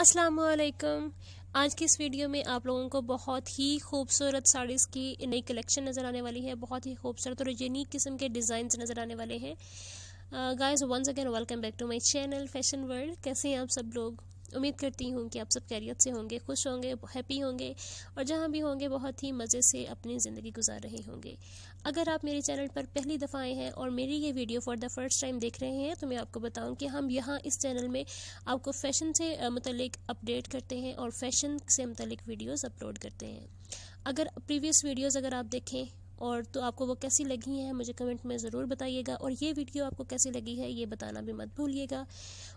असलकम आज की इस वीडियो में आप लोगों को बहुत ही खूबसूरत साड़ीज़ की नई कलेक्शन नज़र आने वाली है बहुत ही खूबसूरत और यूनिक किस्म के डिज़ाइन नज़र आने वाले हैं guys once again welcome back to my channel fashion world कैसे हैं आप सब लोग उम्मीद करती हूँ कि आप सब कैरियर से होंगे खुश होंगे हैप्पी होंगे और जहाँ भी होंगे बहुत ही मज़े से अपनी ज़िंदगी गुजार रहे होंगे अगर आप मेरे चैनल पर पहली दफ़ा आए हैं और मेरी ये video for the first time देख रहे हैं तो मैं आपको बताऊं कि हम यहाँ इस चैनल में आपको फैशन से मतलब अपडेट करते हैं और फैशन से मतलब वीडियोज़ अपलोड करते हैं अगर प्रीवियस वीडियोज़ अगर आप देखें और तो आपको वो कैसी लगी है मुझे कमेंट में ज़रूर बताइएगा और ये वीडियो आपको कैसी लगी है ये बताना भी मत भूलिएगा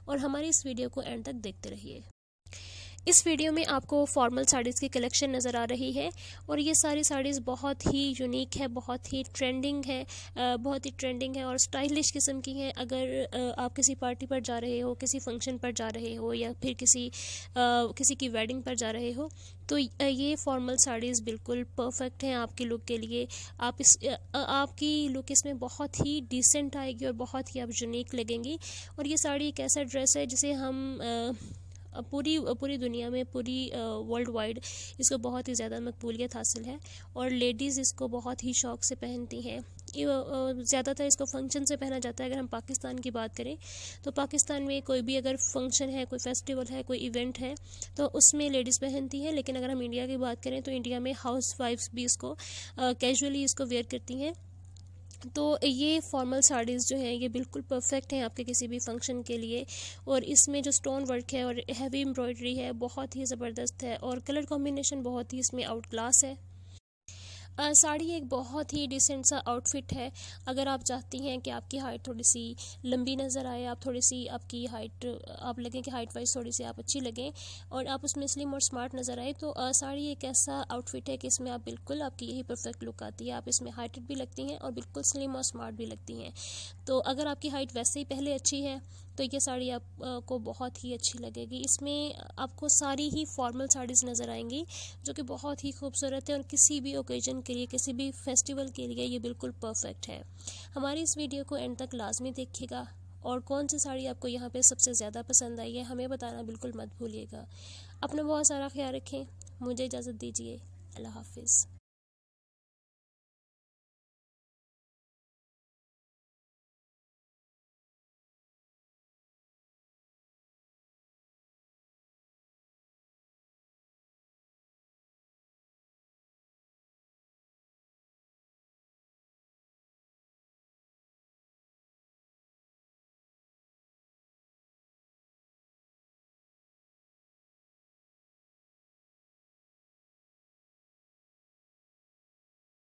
और हमारी इस वीडियो को एंड तक देखते रहिए इस वीडियो में आपको फॉर्मल साड़ीज़ की कलेक्शन नज़र आ रही है और ये सारी साड़ीज़ बहुत ही यूनिक है बहुत ही ट्रेंडिंग है बहुत ही ट्रेंडिंग है और स्टाइलिश किस्म की हैं अगर आप किसी पार्टी पर जा रहे हो किसी फंक्शन पर जा रहे हो या फिर किसी किसी की वेडिंग पर जा रहे हो तो ये फॉर्मल साड़ीज़ बिल्कुल परफेक्ट हैं आपके लुक के लिए आप इस आपकी लुक इसमें बहुत ही डिसेंट आएगी और बहुत ही आप यूनिक लगेंगी और ये साड़ी एक ऐसा ड्रेस है जिसे हम पूरी पूरी दुनिया में पूरी वर्ल्ड वाइड इसको बहुत ही ज़्यादा मकबूलियत हासिल है और लेडीज़ इसको बहुत ही शौक से पहनती हैं ज़्यादातर इसको फंक्शन से पहना जाता है अगर हम पाकिस्तान की बात करें तो पाकिस्तान में कोई भी अगर फंक्शन है कोई फेस्टिवल है कोई इवेंट है तो उसमें लेडीज़ पहनती हैं लेकिन अगर हम इंडिया की बात करें तो इंडिया में हाउस वाइफ्स भी इसको कैजुअली इसको वेयर करती हैं तो ये फॉर्मल साड़ीज़ जो हैं ये बिल्कुल परफेक्ट हैं आपके किसी भी फंक्शन के लिए और इसमें जो स्टोन वर्क है और हैवी एम्ब्रॉयडरी है बहुत ही ज़बरदस्त है और कलर कॉम्बिनेशन बहुत ही इसमें आउट क्लास है साड़ी एक बहुत ही डिसेंट सा आउटफिट है अगर आप चाहती हैं कि आपकी हाइट थोड़ी सी लंबी नज़र आए आप थोड़ी सी आपकी हाइट आप लगें कि हाइट वाइज थोड़ी सी आप अच्छी लगें और आप उसमें स्लिम और स्मार्ट नज़र आए तो साड़ी एक ऐसा आउटफिट है कि इसमें आप बिल्कुल आपकी यही परफेक्ट लुक आती है आप इसमें हाइटेड भी लगती हैं और बिल्कुल स्लिम और स्मार्ट भी लगती हैं तो अगर आपकी हाइट वैसे ही पहले अच्छी है तो ये साड़ी आपको बहुत ही अच्छी लगेगी इसमें आपको सारी ही फॉर्मल साड़ीज़ नज़र आएंगी जो कि बहुत ही खूबसूरत है और किसी भी ओकेजन के लिए किसी भी फेस्टिवल के लिए ये बिल्कुल परफेक्ट है हमारी इस वीडियो को एंड तक लाजमी देखिएगा और कौन सी साड़ी आपको यहाँ पे सबसे ज़्यादा पसंद आई है हमें बताना बिल्कुल मत भूलिएगा अपना बहुत सारा ख्याल रखें मुझे इजाज़त दीजिए अल्लाह हाफिज़